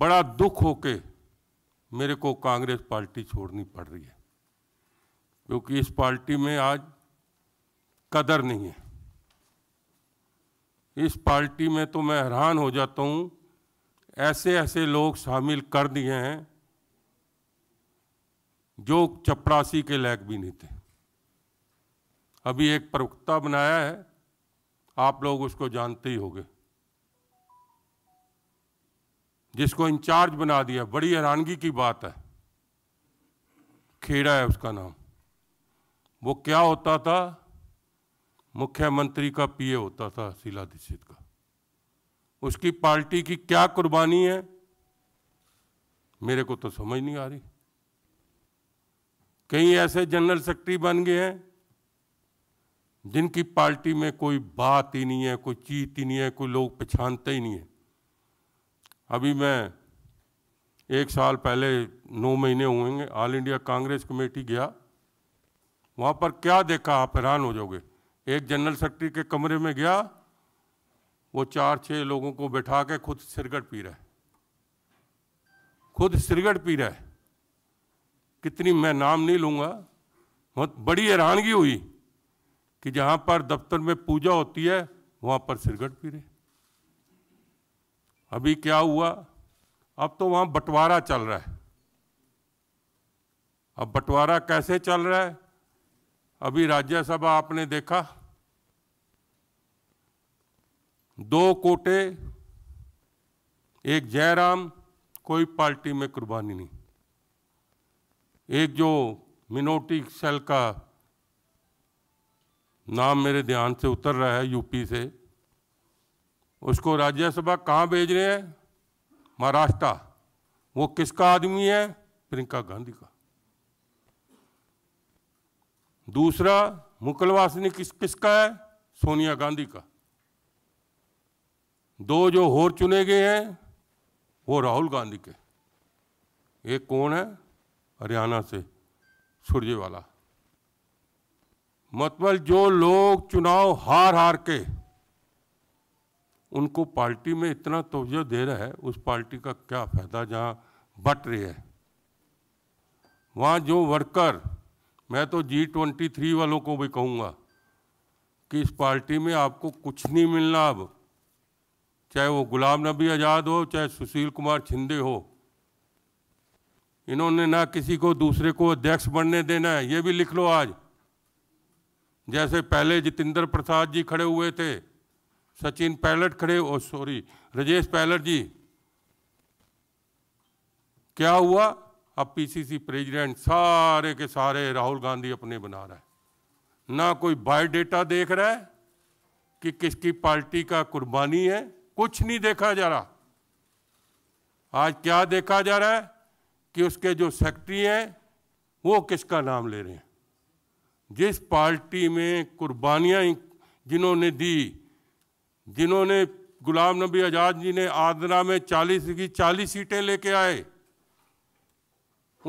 बड़ा दुख होके मेरे को कांग्रेस पार्टी छोड़नी पड़ रही है क्योंकि इस पार्टी में आज कदर नहीं है इस पार्टी में तो मैं हैरान हो जाता हूँ ऐसे ऐसे लोग शामिल कर दिए हैं जो चपरासी के लायक भी नहीं थे अभी एक प्रवक्ता बनाया है आप लोग उसको जानते ही होंगे जिसको इंचार्ज बना दिया बड़ी हैरानगी की बात है खेड़ा है उसका नाम वो क्या होता था मुख्यमंत्री का पीए होता था शीला दीक्षित का उसकी पार्टी की क्या कुर्बानी है मेरे को तो समझ नहीं आ रही कई ऐसे जनरल सेक्रेटरी बन गए हैं जिनकी पार्टी में कोई बात ही नहीं है कोई चीत ही नहीं है कोई लोग पहचानते ही नहीं है अभी मैं एक साल पहले नौ महीने हुएंगे ऑल इंडिया कांग्रेस कमेटी गया वहाँ पर क्या देखा आप हैरान हो जाओगे एक जनरल सेक्रेटरी के कमरे में गया वो चार छः लोगों को बैठा के खुद सिरगट पी रहा है खुद सिरगट पी रहा है कितनी मैं नाम नहीं लूँगा बहुत बड़ी हैरानगी हुई कि जहाँ पर दफ्तर में पूजा होती है वहाँ पर सिरगट पी रहे अभी क्या हुआ अब तो वहाँ बंटवारा चल रहा है अब बंटवारा कैसे चल रहा है अभी राज्यसभा आपने देखा दो कोटे एक जयराम कोई पार्टी में कुर्बानी नहीं एक जो मिनोटी सेल का नाम मेरे ध्यान से उतर रहा है यूपी से उसको राज्यसभा कहाँ भेज रहे हैं महाराष्ट्र वो किसका आदमी है प्रियंका गांधी का दूसरा मुकुल वासनी किस किसका है सोनिया गांधी का दो जो होर चुने गए हैं वो राहुल गांधी के एक कौन है हरियाणा से सुरजेवाला मतलब जो लोग चुनाव हार हार के उनको पार्टी में इतना तोजह दे रहा है उस पार्टी का क्या फ़ायदा जहाँ बट रही है वहाँ जो वर्कर मैं तो जी ट्वेंटी थ्री वालों को भी कहूँगा कि इस पार्टी में आपको कुछ नहीं मिलना अब चाहे वो गुलाम नबी आज़ाद हो चाहे सुशील कुमार छिंदे हो इन्होंने ना किसी को दूसरे को अध्यक्ष बनने देना है ये भी लिख लो आज जैसे पहले जितेंद्र प्रसाद जी खड़े हुए थे सचिन पायलट खड़े ओ सॉरी राजेश पायलट जी क्या हुआ अब पीसीसी प्रेसिडेंट सारे के सारे राहुल गांधी अपने बना रहा है ना कोई बायोडेटा देख रहा है कि किसकी पार्टी का कुर्बानी है कुछ नहीं देखा जा रहा आज क्या देखा जा रहा है कि उसके जो सेक्रेटरी हैं वो किसका नाम ले रहे हैं जिस पार्टी में कुर्बानियाँ जिन्होंने दी जिन्होंने गुलाम नबी आज़ाद जी ने आदरा में 40 की 40 सीटें लेके आए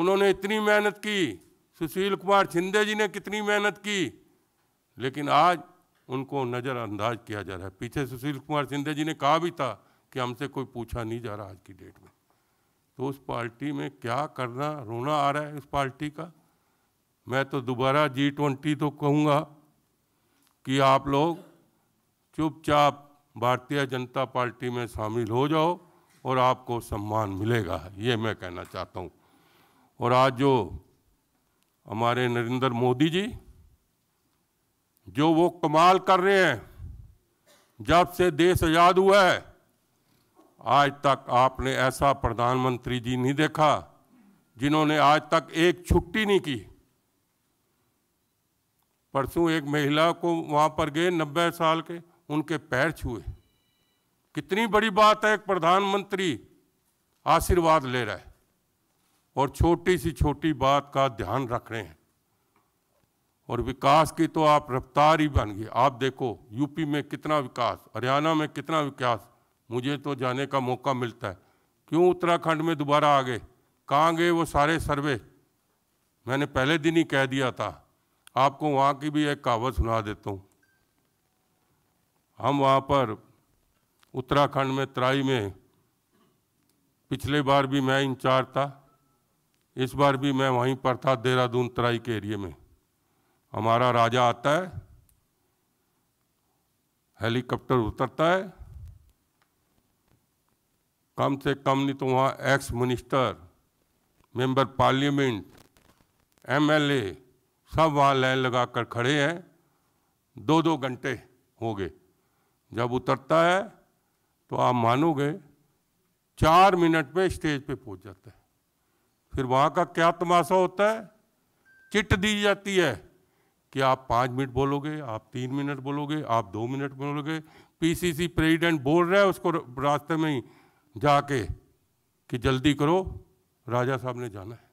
उन्होंने इतनी मेहनत की सुशील कुमार शिंदे जी ने कितनी मेहनत की लेकिन आज उनको नज़रअंदाज किया जा रहा है पीछे सुशील कुमार शिंदे जी ने कहा भी था कि हमसे कोई पूछा नहीं जा रहा आज की डेट में तो उस पार्टी में क्या करना रोना आ रहा है उस पार्टी का मैं तो दोबारा जी ट्वेंटी तो कहूँगा कि आप लोग चुपचाप भारतीय जनता पार्टी में शामिल हो जाओ और आपको सम्मान मिलेगा ये मैं कहना चाहता हूँ और आज जो हमारे नरेंद्र मोदी जी जो वो कमाल कर रहे हैं जब से देश आज़ाद हुआ है आज तक आपने ऐसा प्रधानमंत्री जी नहीं देखा जिन्होंने आज तक एक छुट्टी नहीं की परसों एक महिला को वहाँ पर गए नब्बे साल के उनके पैर छुए कितनी बड़ी बात है एक प्रधानमंत्री आशीर्वाद ले रहा है और छोटी सी छोटी बात का ध्यान रख रहे हैं और विकास की तो आप रफ्तार ही बन गए आप देखो यूपी में कितना विकास हरियाणा में कितना विकास मुझे तो जाने का मौका मिलता है क्यों उत्तराखंड में दोबारा आ गए कहाँ गए वो सारे सर्वे मैंने पहले दिन ही कह दिया था आपको वहाँ की भी एक कहावत सुना देता हूँ हम वहाँ पर उत्तराखंड में तराई में पिछले बार भी मैं इंचार्ज था इस बार भी मैं वहीं पर था देहरादून तराई के एरिए में हमारा राजा आता है हेलीकॉप्टर उतरता है कम से कम नहीं तो वहाँ ex minister member parliament MLA सब वहाँ लाइन लगा कर खड़े हैं दो दो घंटे हो गए जब उतरता है तो आप मानोगे चार मिनट में स्टेज पे पहुंच जाता है फिर वहाँ का क्या तमाशा होता है चिट दी जाती है कि आप पाँच मिनट बोलोगे आप तीन मिनट बोलोगे आप दो मिनट बोलोगे पीसीसी प्रेसिडेंट बोल रहा है उसको रास्ते में ही जाके कि जल्दी करो राजा साहब ने जाना है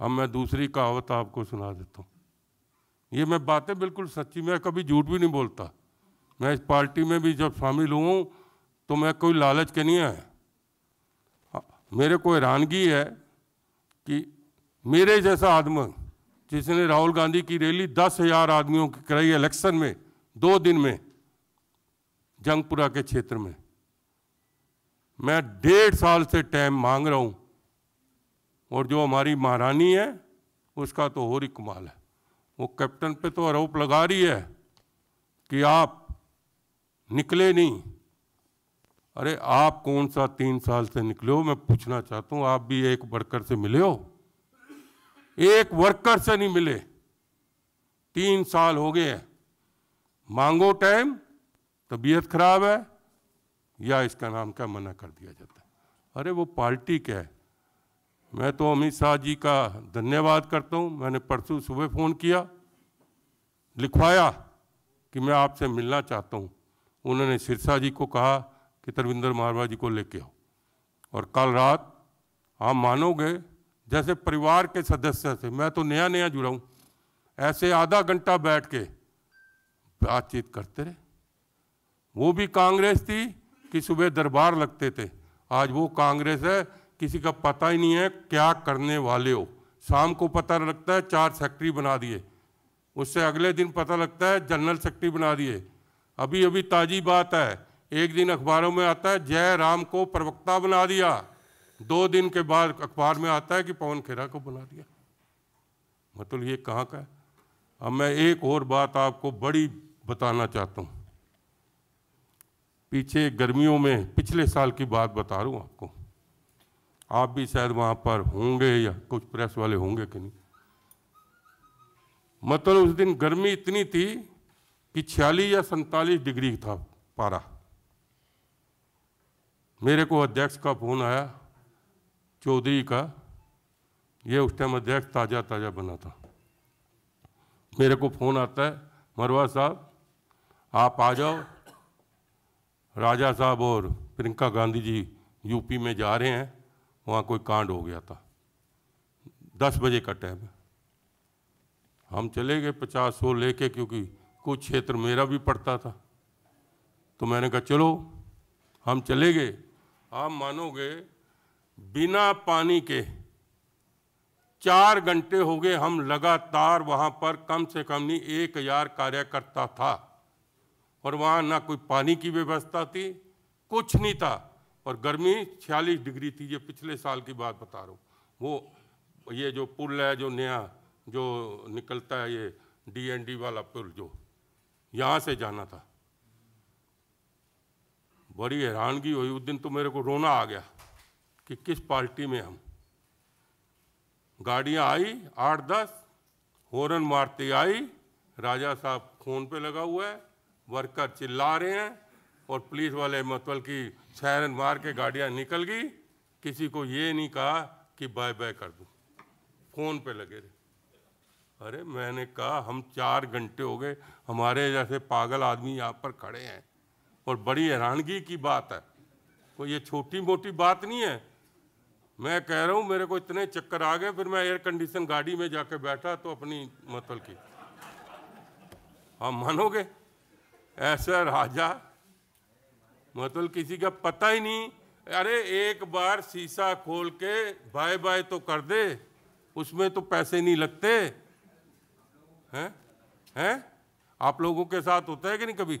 अब मैं दूसरी कहावत आपको सुना देता हूँ ये मैं बातें बिल्कुल सच्ची मैं कभी झूठ भी नहीं बोलता मैं इस पार्टी में भी जब शामिल हूँ तो मैं कोई लालच के नहीं है हाँ, मेरे को हैरानगी है कि मेरे जैसा आदमी जिसने राहुल गांधी की रैली दस हजार आदमियों की कराई इलेक्शन में दो दिन में जंगपुरा के क्षेत्र में मैं डेढ़ साल से टाइम मांग रहा हूँ और जो हमारी महारानी है उसका तो और ही कमाल है वो कैप्टन पे तो आरोप लगा रही है कि आप निकले नहीं अरे आप कौन सा तीन साल से निकले हो मैं पूछना चाहता हूँ आप भी एक वर्कर से मिले हो एक वर्कर से नहीं मिले तीन साल हो गए मांगो टाइम तबीयत खराब है या इसका नाम क्या मना कर दिया जाता है अरे वो पार्टी क्या है मैं तो अमित शाह जी का धन्यवाद करता हूँ मैंने परसों सुबह फ़ोन किया लिखवाया कि मैं आपसे मिलना चाहता हूँ उन्होंने सिरसा जी को कहा कि तरविंदर महाराज जी को लेके आओ और कल रात आप मानोगे जैसे परिवार के सदस्य से मैं तो नया नया जुड़ा हूँ ऐसे आधा घंटा बैठ के बातचीत करते रहे वो भी कांग्रेस थी कि सुबह दरबार लगते थे आज वो कांग्रेस है किसी का पता ही नहीं है क्या करने वाले हो शाम को पता लगता है चार सेक्रेटरी बना दिए उससे अगले दिन पता लगता है जनरल सेक्रेटरी बना दिए अभी अभी ताज़ी बात है एक दिन अखबारों में आता है जय राम को प्रवक्ता बना दिया दो दिन के बाद अखबार में आता है कि पवन खेरा को बना दिया मतलब ये कहाँ का है अब मैं एक और बात आपको बड़ी बताना चाहता हूँ पीछे गर्मियों में पिछले साल की बात बता रहा हूँ आपको आप भी शायद वहाँ पर होंगे या कुछ प्रेस वाले होंगे कि नहीं मतलब उस दिन गर्मी इतनी थी कि छियालीस या सैतालीस डिग्री था पारा मेरे को अध्यक्ष का फ़ोन आया चौधरी का ये उस टाइम अध्यक्ष ताज़ा ताज़ा बना था मेरे को फ़ोन आता है मरवा साहब आप आ जाओ राजा साहब और प्रियंका गांधी जी यूपी में जा रहे हैं वहाँ कोई कांड हो गया था दस बजे का टाइम हम चले गए पचास सौ लेके क्योंकि को क्षेत्र मेरा भी पड़ता था तो मैंने कहा चलो हम चले गए आप मानोगे बिना पानी के चार घंटे हो गए हम लगातार वहाँ पर कम से कम नहीं एक हजार कार्यकर्ता था और वहाँ ना कोई पानी की व्यवस्था थी कुछ नहीं था और गर्मी 46 डिग्री थी ये पिछले साल की बात बता रहा हूँ वो ये जो पुल है जो नया जो निकलता है ये डीएनडी वाला पुल जो यहां से जाना था बड़ी हैरानगी हुई उस दिन तो मेरे को रोना आ गया कि किस पार्टी में हम गाड़ियां आई आठ दस होरन मारती आई राजा साहब फोन पे लगा हुआ है वर्कर चिल्ला रहे हैं और पुलिस वाले मतलब की सैरन मार के गाड़ियाँ निकल गई किसी को ये नहीं कहा कि बाय बाय कर दूं फोन पे लगे रहे अरे मैंने कहा हम चार घंटे हो गए हमारे जैसे पागल आदमी यहाँ पर खड़े हैं और बड़ी हैरानगी की बात है कोई ये छोटी मोटी बात नहीं है मैं कह रहा हूँ मेरे को इतने चक्कर आ गए फिर मैं एयर कंडीशन गाड़ी में जाके बैठा तो अपनी मतलब की हम मानोगे ऐसा राजा मतलब किसी का पता ही नहीं अरे एक बार शीशा खोल के बाय बाय तो कर दे उसमें तो पैसे नहीं लगते हैं हैं आप लोगों के साथ होता है कि नहीं कभी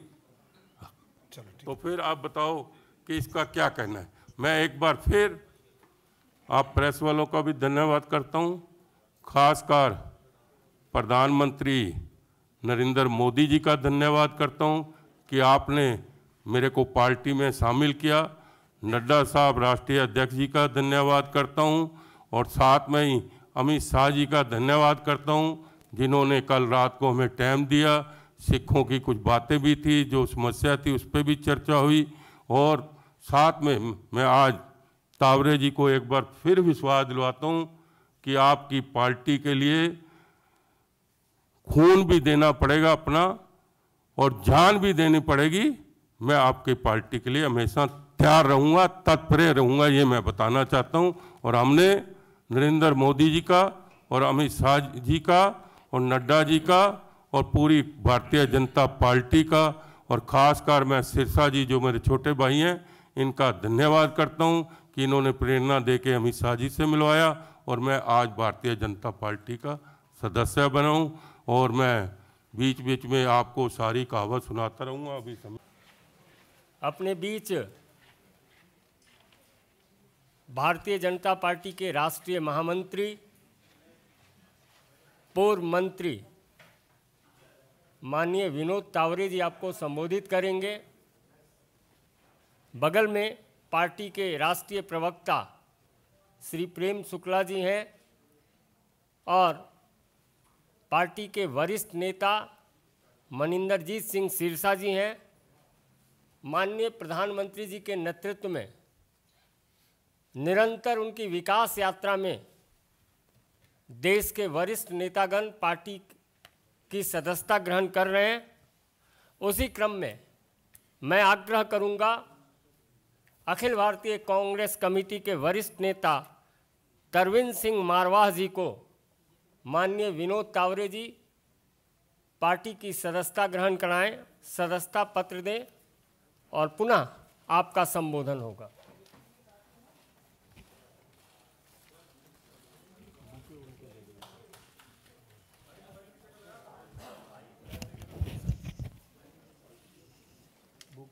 चलो तो फिर आप बताओ कि इसका क्या कहना है मैं एक बार फिर आप प्रेस वालों का भी धन्यवाद करता हूं खासकर प्रधानमंत्री नरेंद्र मोदी जी का धन्यवाद करता हूं कि आपने मेरे को पार्टी में शामिल किया नड्डा साहब राष्ट्रीय अध्यक्ष जी का धन्यवाद करता हूं और साथ में ही अमित शाह जी का धन्यवाद करता हूं जिन्होंने कल रात को हमें टाइम दिया सिखों की कुछ बातें भी थी जो समस्या थी उस पर भी चर्चा हुई और साथ में मैं आज तावरे जी को एक बार फिर विश्वास दिलवाता हूँ कि आपकी पार्टी के लिए खून भी देना पड़ेगा अपना और जान भी देनी पड़ेगी मैं आपकी पार्टी के लिए हमेशा तैयार रहूँगा तत्पर रहूँगा ये मैं बताना चाहता हूँ और हमने नरेंद्र मोदी जी का और अमित शाह जी का और नड्डा जी का और पूरी भारतीय जनता पार्टी का और ख़ासकर मैं सिरसा जी जो मेरे छोटे भाई हैं इनका धन्यवाद करता हूं कि इन्होंने प्रेरणा दे के अमित शाह जी से मिलवाया और मैं आज भारतीय जनता पार्टी का सदस्य बनाऊँ और मैं बीच बीच में आपको सारी कहावत सुनाता रहूँगा अभी समय अपने बीच भारतीय जनता पार्टी के राष्ट्रीय महामंत्री पूर्व मंत्री माननीय विनोद तावरे जी आपको संबोधित करेंगे बगल में पार्टी के राष्ट्रीय प्रवक्ता श्री प्रेम शुक्ला जी हैं और पार्टी के वरिष्ठ नेता मनिंदरजीत सिंह सिरसा जी हैं माननीय प्रधानमंत्री जी के नेतृत्व में निरंतर उनकी विकास यात्रा में देश के वरिष्ठ नेतागण पार्टी की सदस्यता ग्रहण कर रहे हैं उसी क्रम में मैं आग्रह करूंगा अखिल भारतीय कांग्रेस कमेटी के वरिष्ठ नेता तरविंद सिंह मारवाह जी को माननीय विनोद तावरे जी पार्टी की सदस्यता ग्रहण कराएं सदस्यता पत्र दें और पुनः आपका संबोधन होगा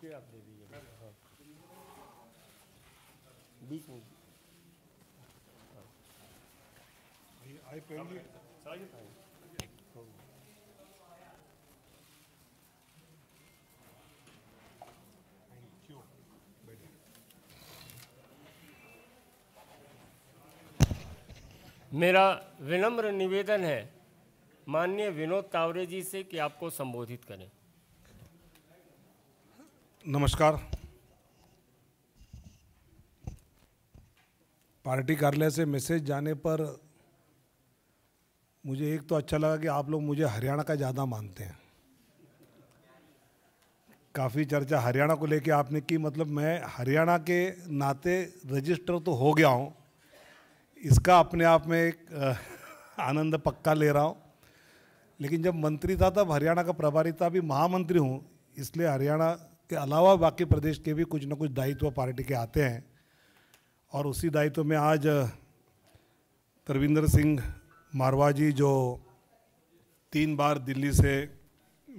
मुझे आप दे दीजिए हाँ बीच में हाँ। आई पेंड थैंक यू मेरा विनम्र निवेदन है माननीय विनोद तावरे जी से कि आपको संबोधित करें नमस्कार पार्टी कार्यालय से मैसेज जाने पर मुझे एक तो अच्छा लगा कि आप लोग मुझे हरियाणा का ज़्यादा मानते हैं काफ़ी चर्चा हरियाणा को लेके आपने की मतलब मैं हरियाणा के नाते रजिस्टर तो हो गया हूँ इसका अपने आप में एक आनंद पक्का ले रहा हूँ लेकिन जब मंत्री था तब हरियाणा का प्रभारी था अभी महामंत्री हूँ इसलिए हरियाणा के अलावा बाकी प्रदेश के भी कुछ ना कुछ दायित्व पार्टी के आते हैं और उसी दायित्व में आज तरविंदर सिंह मारवा जी जो तीन बार दिल्ली से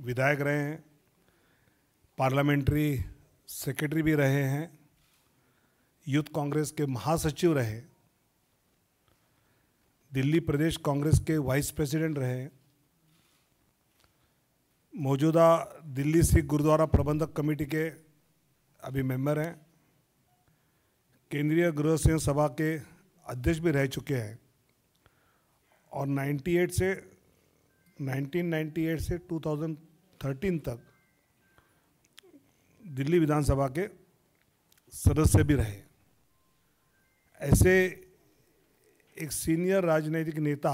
विधायक रहे हैं पार्लियामेंट्री सेक्रेटरी भी रहे हैं यूथ कांग्रेस के महासचिव रहे दिल्ली प्रदेश कांग्रेस के वाइस प्रेसिडेंट रहे मौजूदा दिल्ली सिख गुरुद्वारा प्रबंधक कमेटी के अभी मेंबर हैं केंद्रीय गृह सेवन सभा के अध्यक्ष भी रह चुके हैं और 98 से 1998 से 2013 तक दिल्ली विधानसभा के सदस्य भी रहे ऐसे एक सीनियर राजनीतिक नेता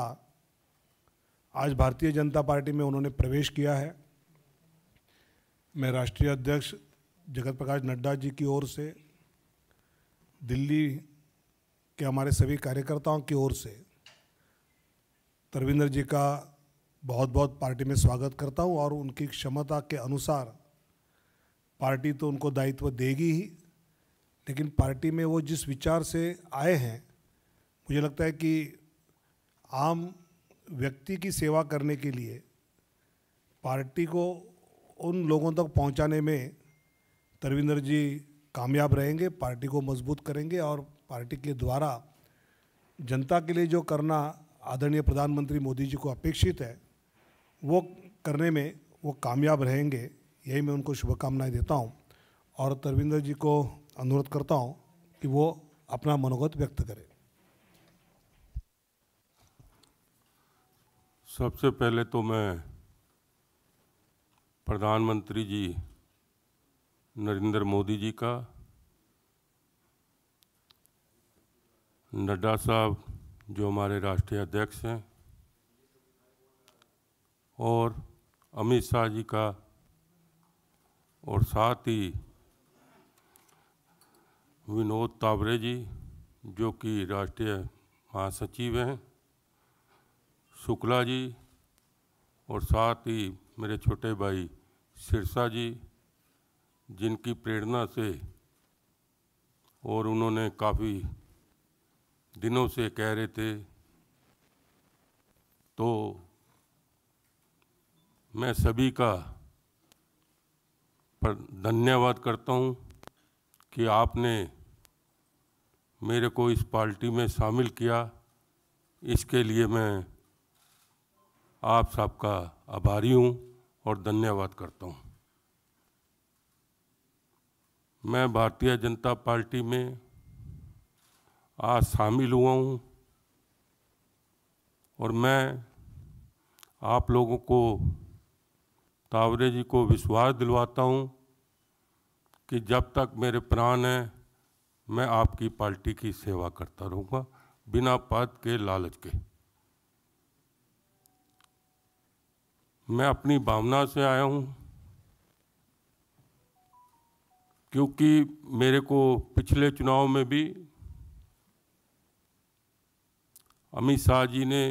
आज भारतीय जनता पार्टी में उन्होंने प्रवेश किया है मैं राष्ट्रीय अध्यक्ष जगत प्रकाश नड्डा जी की ओर से दिल्ली के हमारे सभी कार्यकर्ताओं की ओर से तरविंदर जी का बहुत बहुत पार्टी में स्वागत करता हूं और उनकी क्षमता के अनुसार पार्टी तो उनको दायित्व देगी ही लेकिन पार्टी में वो जिस विचार से आए हैं मुझे लगता है कि आम व्यक्ति की सेवा करने के लिए पार्टी को उन लोगों तक पहुंचाने में तरविंदर जी कामयाब रहेंगे पार्टी को मजबूत करेंगे और पार्टी के द्वारा जनता के लिए जो करना आदरणीय प्रधानमंत्री मोदी जी को अपेक्षित है वो करने में वो कामयाब रहेंगे यही मैं उनको शुभकामनाएं देता हूं और तरविंदर जी को अनुरोध करता हूं कि वो अपना मनोगत व्यक्त करें सबसे पहले तो मैं प्रधानमंत्री जी नरेंद्र मोदी जी का नड्डा साहब जो हमारे राष्ट्रीय अध्यक्ष हैं और अमित शाह जी का और साथ ही विनोद तावरे जी जो कि राष्ट्रीय महासचिव हैं शुक्ला जी और साथ ही मेरे छोटे भाई सिरसा जी जिनकी प्रेरणा से और उन्होंने काफ़ी दिनों से कह रहे थे तो मैं सभी का पर धन्यवाद करता हूं कि आपने मेरे को इस पार्टी में शामिल किया इसके लिए मैं आप सबका आभारी हूं और धन्यवाद करता हूँ मैं भारतीय जनता पार्टी में आज शामिल हुआ हूँ और मैं आप लोगों को तावरे जी को विश्वास दिलवाता हूँ कि जब तक मेरे प्राण हैं मैं आपकी पार्टी की सेवा करता रहूँगा बिना पद के लालच के मैं अपनी भावना से आया हूँ क्योंकि मेरे को पिछले चुनाव में भी अमित शाह जी ने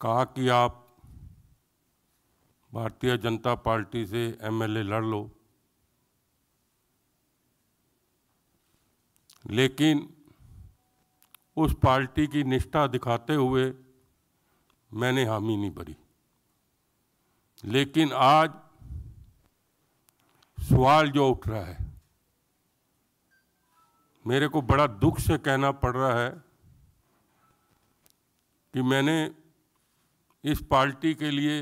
कहा कि आप भारतीय जनता पार्टी से एमएलए लड़ लो लेकिन उस पार्टी की निष्ठा दिखाते हुए मैंने हामी नहीं भरी लेकिन आज सवाल जो उठ रहा है मेरे को बड़ा दुख से कहना पड़ रहा है कि मैंने इस पार्टी के लिए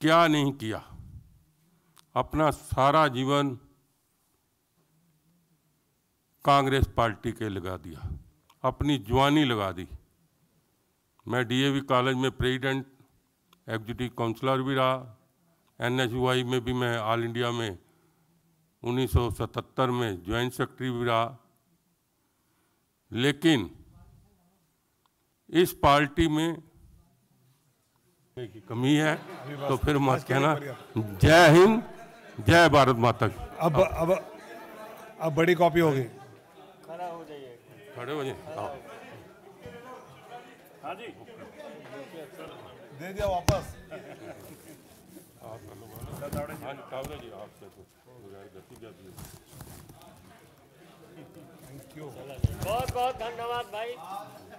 क्या नहीं किया अपना सारा जीवन कांग्रेस पार्टी के लगा दिया अपनी जवानी लगा दी मैं डीएवी कॉलेज में प्रेसिडेंट एग्जीक्यूटिव काउंसलर भी रहा एनएसयूआई में भी मैं ऑल इंडिया में 1977 में ज्वाइंट सेक्रेटरी भी रहा लेकिन इस पार्टी में की कमी है तो फिर मत कहना जय हिंद जय भारत माता की अब अब अब बड़ी कॉपी होगी खड़ा हो जाइए खड़े हो जाइए हाँ। दे दिया वापस आप आपसे थैंक यू बहुत बहुत धन्यवाद भाई